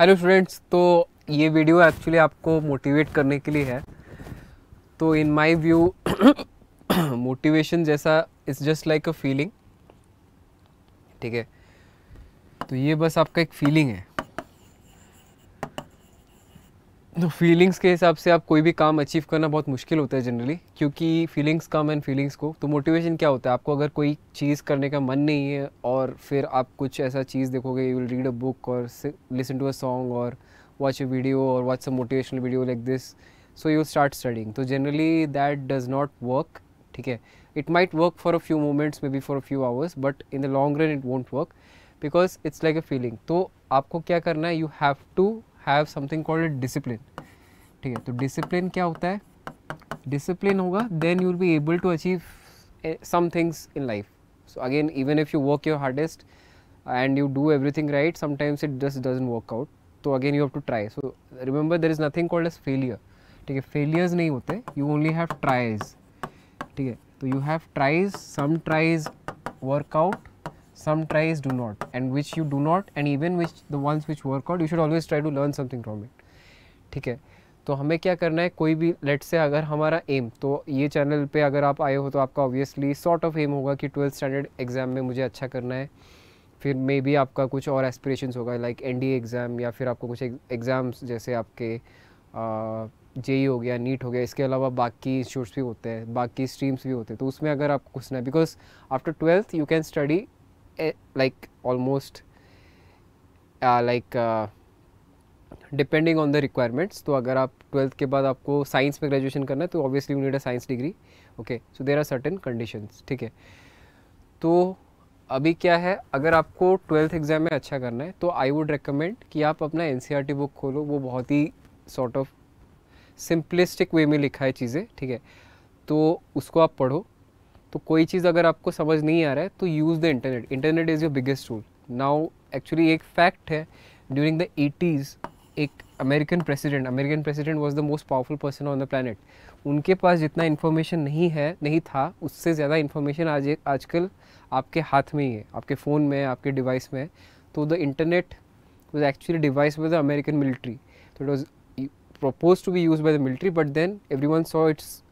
Hello students तो ये video actually आपको मोटिवेट करने के लिए है तो इन माय व्यू मोटिवेशन जैसा it's just like a feeling ठीक है तो ये बस आपका एक फीलिंग है तो फीलिंग्स के हिसाब से आप कोई भी काम अचीव करना बहुत मुश्किल होता है जनरली क्योंकि फीलिंग्स कम एंड फीलिंग्स को तो मोटिवेशन क्या होता है आपको अगर कोई चीज़ करने का मन नहीं है और फिर आप कुछ ऐसा चीज़ देखोगे you will read a book और लिसन टू अ सॉन्ग और वॉच अ वीडियो और watch a motivational video like this so you start studying तो generally that does not work ठीक है it might work for a few moments maybe for a few hours but in the long run it won't work because it's like a feeling तो आपको क्या करना है you have to have something called it discipline ठीक है तो discipline क्या होता है डिसिप्लिन होगा then you will be able to achieve some things in life so again even if you work your hardest and you do everything right sometimes it just doesn't work out तो again you have to try so remember there is nothing called as failure ठीक है failures नहीं होते you only have tries ठीक है तो you have tries some tries work out some tries do not and which you do not and even which the ones which work out you should always try to learn something from it ठीक है तो हमें क्या करना है कोई भी late से अगर हमारा एम तो ये चैनल पे अगर आप आए हो तो आपका ऑब्वियसली सॉर्ट ऑफ एम होगा कि ट्वेल्थ स्टैंडर्ड एग्ज़ाम में मुझे अच्छा करना है फिर मे बी आपका कुछ और एस्पिरेशंस होगा लाइक एन एग्ज़ाम या फिर आपको कुछ एग्ज़ाम्स जैसे आपके जे e हो गया नीट हो गया इसके अलावा बाकी इंस्टीट्यूट्स भी होते हैं बाकी स्ट्रीम्स भी होते हैं तो उसमें अगर आपको घुसना है because after twelfth you can study Eh, like almost uh, like depending on the requirements तो अगर आप ट्वेल्थ के बाद आपको साइंस में ग्रेजुएशन करना है तो obviously you need a science degree okay so there are certain conditions ठीक है तो अभी क्या है अगर आपको ट्वेल्थ एग्ज़ाम में अच्छा करना है तो आई वुड रिकमेंड कि आप अपना एन बुक e खोलो वो बहुत ही सॉर्ट ऑफ सिंपलिस्टिक वे में लिखा है चीज़ें ठीक है तो उसको आप पढ़ो तो कोई चीज़ अगर आपको समझ नहीं आ रहा है तो use the internet internet is your biggest tool now actually एक फैक्ट है ड्यूरिंग द एटीज़ एक American president American president was the most powerful person on the planet उनके पास जितना इन्फॉर्मेशन नहीं है नहीं था उससे ज़्यादा इन्फॉर्मेशन आज आजकल आपके हाथ में ही है आपके फ़ोन में आपके डिवाइस में तो the internet was actually device by the American military तो it was propose to be use by the military but then everyone saw it's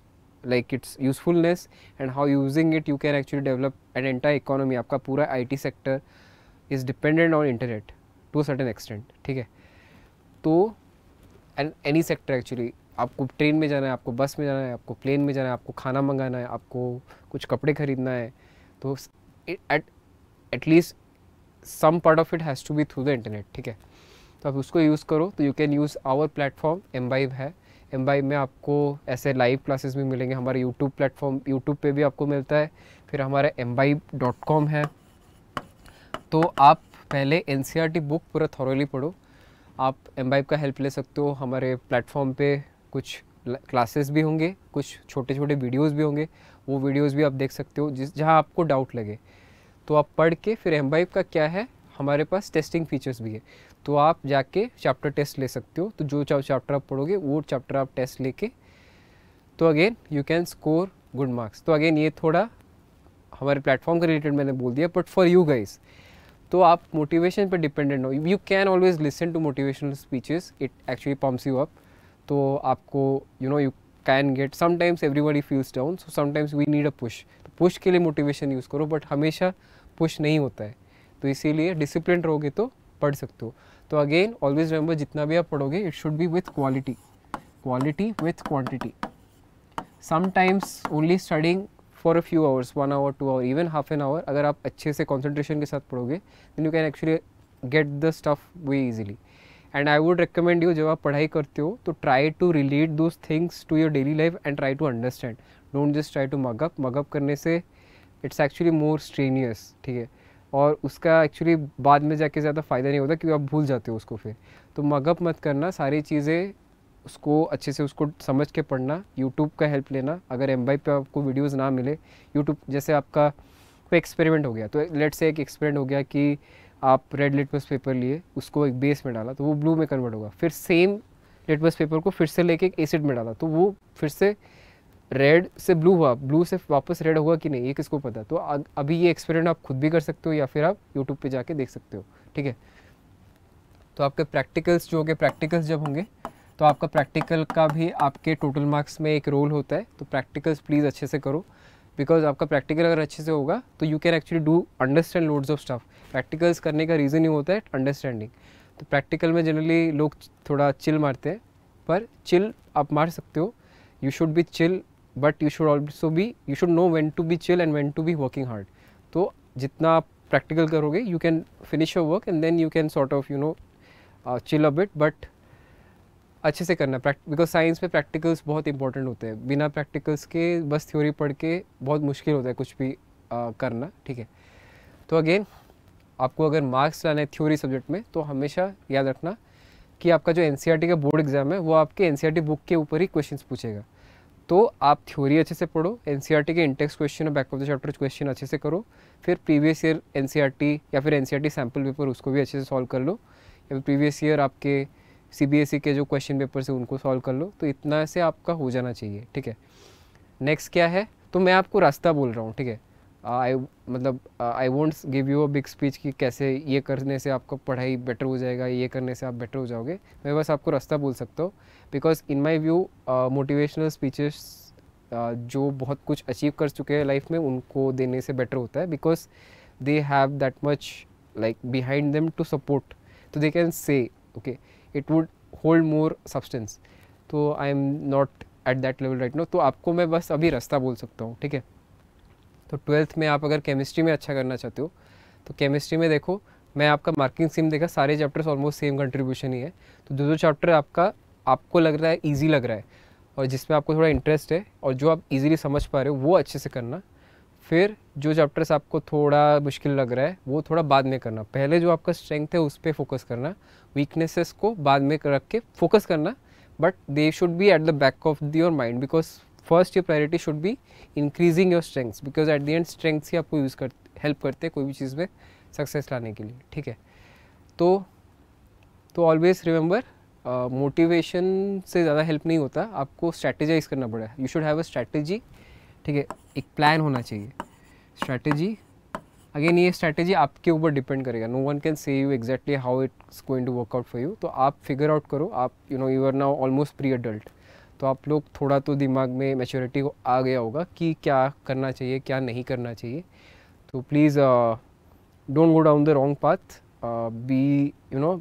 like its usefulness and how using it you can actually develop an entire economy आपका पूरा IT sector is dependent on internet to a certain extent ठीक है तो and any sector actually आपको train में जाना है आपको बस में जाना है आपको प्लेन में जाना है आपको खाना मंगाना है आपको कुछ कपड़े खरीदना है तो at at least some part of it has to be through the internet ठीक है तो आप उसको यूज़ करो तो you can use our platform Embibe है एम बाई में आपको ऐसे लाइव क्लासेस भी मिलेंगे हमारे यूट्यूब प्लेटफॉर्म यूट्यूब पे भी आपको मिलता है फिर हमारा एम बाई डॉट कॉम है तो आप पहले N C R T book पूरा थॉरली पढ़ो आप एम बाई का हेल्प ले सकते हो हमारे प्लेटफॉर्म पे कुछ क्लासेस भी होंगे कुछ छोटे छोटे वीडियोस भी होंगे वो वीडियोस भी आप देख सकते हो जिस जहाँ आपको डाउट लगे तो आप पढ़ के फिर एम का क्या है हमारे पास टेस्टिंग फीचर्स भी है तो आप जाके चैप्टर टेस्ट ले सकते हो तो जो चैप्टर आप पढ़ोगे वो चैप्टर आप टेस्ट लेके तो again you can score good marks तो अगेन ये थोड़ा हमारे प्लेटफॉर्म के रिलेटेड मैंने बोल दिया बट फॉर यू गाइज तो आप मोटिवेशन पर डिपेंडेंट हो you can always listen to motivational speeches it actually pumps you up तो आपको you know you can get sometimes everybody feels down so sometimes we need a push push के लिए motivation use करो but हमेशा push नहीं होता है तो इसीलिए डिसिप्लिन रहोगे तो पढ़ सकते हो तो अगेन ऑलवेज रिमेंबर जितना भी आप पढ़ोगे it should be with quality quality with quantity sometimes only studying for a few hours one hour two hour even half an hour अगर आप अच्छे से कॉन्सेंट्रेशन के साथ पढ़ोगे then you can actually get the stuff way easily and I would recommend you जब आप पढ़ाई करते हो तो try to relate those things to your daily life and try to understand don't just try to mug up mug up करने से it's actually more strenuous ठीक है और उसका एक्चुअली बाद में जाके ज़्यादा फ़ायदा नहीं होता क्योंकि आप भूल जाते हो उसको फिर तो मगअप मत करना सारी चीज़ें उसको अच्छे से उसको समझ के पढ़ना यूट्यूब का हेल्प लेना अगर एम पे आपको वीडियोज़ ना मिले यूट्यूब जैसे आपका कोई एक्सपेरिमेंट हो गया तो लेट से एक एक्सपेरिमेंट हो गया कि आप रेड लिटमस पेपर लिए उसको एक बेस में डाला तो वो ब्लू में कन्वर्ट होगा फिर सेम लिटमस पेपर को फिर से लेके एक एसिड में डाला तो वो फिर से रेड से ब्लू हुआ ब्लू से वापस रेड होगा कि नहीं ये किसको पता तो अभी ये एक्सपेरिमेंट आप खुद भी कर सकते हो या फिर आप यूट्यूब पे जाके देख सकते हो ठीक है तो आपके प्रैक्टिकल्स जो होंगे प्रैक्टिकल्स जब होंगे तो आपका प्रैक्टिकल का भी आपके टोटल मार्क्स में एक रोल होता है तो प्रैक्टिकल्स प्लीज़ अच्छे से करो बिकॉज आपका प्रैक्टिकल अगर अच्छे से होगा तो you can actually do understand loads of stuff practicals करने का रीज़न ही होता है अंडरस्टैंडिंग तो प्रैक्टिकल में जनरली लोग थोड़ा चिल मारते हैं पर चिल आप मार सकते हो you should be chill but you should also be you should know when to be chill and when to be working hard तो जितना आप प्रैक्टिकल करोगे you can finish your work and then you can sort of you know chill a bit but अच्छे से करना because science में practicals बहुत important होते हैं बिना प्रैक्टिकल्स के बस थ्योरी पढ़ के बहुत मुश्किल होता है कुछ भी uh, करना ठीक है तो अगेन आपको अगर मार्क्स लाने थ्योरी सब्जेक्ट में तो हमेशा याद रखना कि आपका जो एन e का बोर्ड एग्ज़ाम है वो आपके एन बुक e के ऊपर ही क्वेश्चन पूछेगा तो आप थ्योरी अच्छे से पढ़ो एन e के इंटेक्स क्वेश्चन और back of the chapter question अच्छे से करो फिर प्रीवियस ईयर एन या फिर एन सैम्पल पेपर उसको भी अच्छे से सॉल्व कर लो या फिर प्रीवियस ईयर आपके सी e के जो क्वेश्चन पेपर्स हैं उनको सॉल्व कर लो तो इतना से आपका हो जाना चाहिए ठीक है नेक्स्ट क्या है तो मैं आपको रास्ता बोल रहा हूँ ठीक है आई मतलब I won't give you a big speech कि कैसे ये करने से आपको पढ़ाई बेटर हो जाएगा ये करने से आप बेटर हो जाओगे मैं बस आपको रास्ता बोल सकता हूँ because in my view motivational speeches जो बहुत कुछ अचीव कर चुके हैं लाइफ में उनको देने से बेटर होता है because they have that much like behind them to support तो they can say okay it would hold more substance तो I am not at that level right no तो आपको मैं बस अभी रास्ता बोल सकता हूँ ठीक है तो ट्वेल्थ में आप अगर केमिस्ट्री में अच्छा करना चाहते हो तो केमिस्ट्री में देखो मैं आपका मार्किंग सेम देखा सारे चैप्टर्स ऑलमोस्ट सेम कंट्रीब्यूशन ही है तो जो जो चैप्टर आपका आपको लग रहा है ईजी लग रहा है और जिसमें आपको थोड़ा इंटरेस्ट है और जो आप इजीली समझ पा रहे हो वो अच्छे से करना फिर जो चैप्टर्स आपको थोड़ा मुश्किल लग रहा है वो थोड़ा बाद में करना पहले जो आपका स्ट्रेंथ है उस पर फोकस करना वीकनेसेस को बाद में रख के फोकस करना but they should be at the back of your mind because first your priority should be increasing your strengths because at the end strengths ही आपको यूज़ कर हेल्प करते हैं कोई भी चीज़ में सक्सेस लाने के लिए ठीक है तो तो ऑलवेज रिमेंबर मोटिवेशन से ज़्यादा हेल्प नहीं होता आपको स्ट्रैटेजाइज करना पड़ा you should have a strategy ठीक है एक प्लान होना चाहिए स्ट्रैटेजी अगेन ये स्ट्रैटेजी आपके ऊपर डिपेंड करेगा no one can say you exactly how it's going to work out for you तो आप फिगर आउट करो आप you know you are now almost pre adult तो आप लोग थोड़ा तो दिमाग में मेच्योरिटी को आ गया होगा कि क्या करना चाहिए क्या नहीं करना चाहिए तो please don't go down the wrong path be you know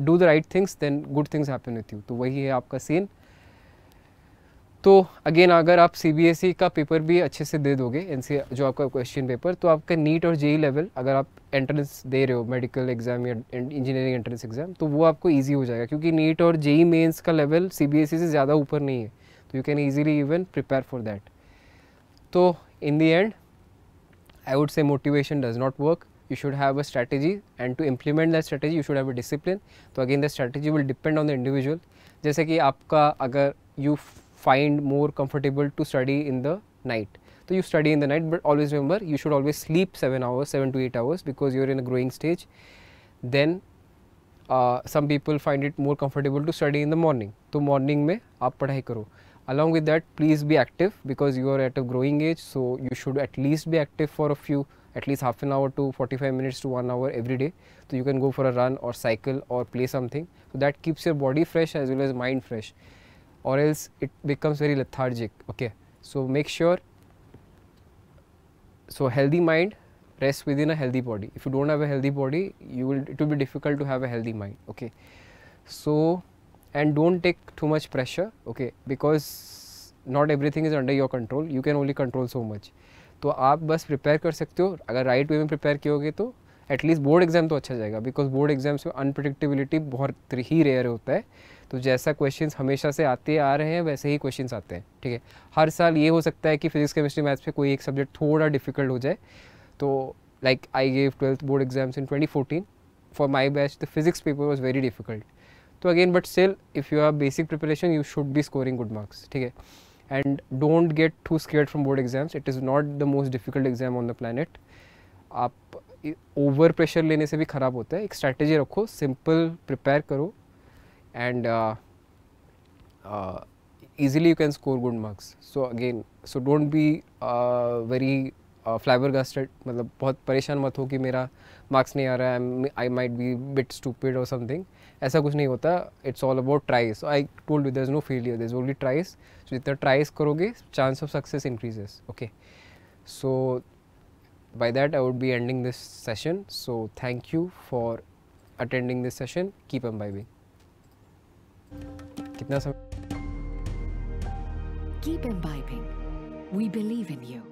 do the right things then good things happen with you तो वही है आपका सीन तो अगेन अगर आप सी e का पेपर भी अच्छे से दे दोगे एन जो आपका क्वेश्चन पेपर तो आपका नीट और जेई लेवल e अगर आप एंट्रेंस दे रहे हो मेडिकल एग्जाम या इंजीनियरिंग एंट्रेंस एग्जाम तो वो आपको ईजी हो जाएगा क्योंकि नीट और जेई मेन्स e का लेवल सी से ज़्यादा ऊपर नहीं है तो you can easily even prepare for that तो in the end I would say motivation does not work you should have a strategy and to implement that strategy you should have a discipline तो again the strategy will depend on the individual जैसे कि आपका अगर you find more comfortable to study in the night. So you study in the night but always remember you should always sleep 7 hours, 7 to 8 hours because you are in a growing stage. Then uh, some people find it more comfortable to study in the morning. So morning mein aap padhai karo. Along with that please be active because you are at a growing age so you should at least be active for a few at least half an hour to 45 minutes to 1 hour every day. So you can go for a run or cycle or play something. So that keeps your body fresh as well as mind fresh. or else it becomes very lethargic okay so make sure so healthy mind rests within a healthy body if you don't have a healthy body you will it will be difficult to have a healthy mind okay so and don't take too much pressure okay because not everything is under your control you can only control so much तो आप बस prepare कर सकते हो अगर right way में prepare कियोगे तो at least board exam तो अच्छा जाएगा बिकॉज बोर्ड एग्ज़ाम्स में अनप्रडिक्टेबिलिटी बहुत ही रेयर होता है तो जैसा क्वेश्चंस हमेशा से आते आ रहे हैं वैसे ही क्वेश्चंस आते हैं ठीक है हर साल ये हो सकता है कि फिजिक्स केमिस्ट्री मैथ्स पे कोई एक सब्जेक्ट थोड़ा डिफिकल्ट हो जाए तो like I gave twelfth board exams in twenty fourteen for my batch the physics paper was very difficult तो again but still if you have basic preparation you should be scoring good marks ठीक है and don't get to scare from board exams it is not the most difficult exam on the planet आप over pressure लेने से भी ख़राब होता है एक स्ट्रैटेजी रखो सिंपल प्रिपेयर करो and uh, uh, easily you can score good marks. So again, so don't be uh, very flabbergasted मतलब बहुत परेशान मत हो कि मेरा मार्क्स नहीं आ रहा है I might be bit stupid or something ऐसा कुछ नहीं होता it's all about tries I told you there is no failure there is only tries so जितना ट्राइज करोगे chance of success increases okay so by that I would be ending this session so thank you for attending this session keep em by being कितना समय Keep imbibing. We believe in you.